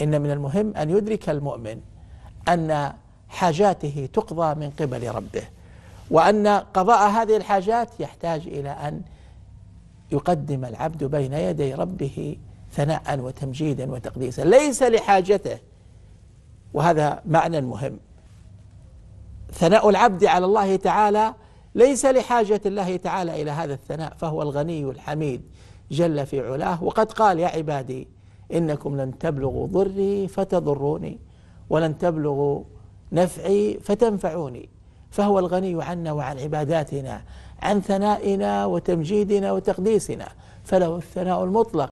إن من المهم أن يدرك المؤمن أن حاجاته تقضى من قبل ربه وأن قضاء هذه الحاجات يحتاج إلى أن يقدم العبد بين يدي ربه ثناء وتمجيدا وتقديسا ليس لحاجته وهذا معنى مهم ثناء العبد على الله تعالى ليس لحاجة الله تعالى إلى هذا الثناء فهو الغني الحميد جل في علاه وقد قال يا عبادي إنكم لن تبلغوا ضري فتضروني ولن تبلغوا نفعي فتنفعوني فهو الغني عنا وعن عباداتنا عن ثنائنا وتمجيدنا وتقديسنا فله الثناء المطلق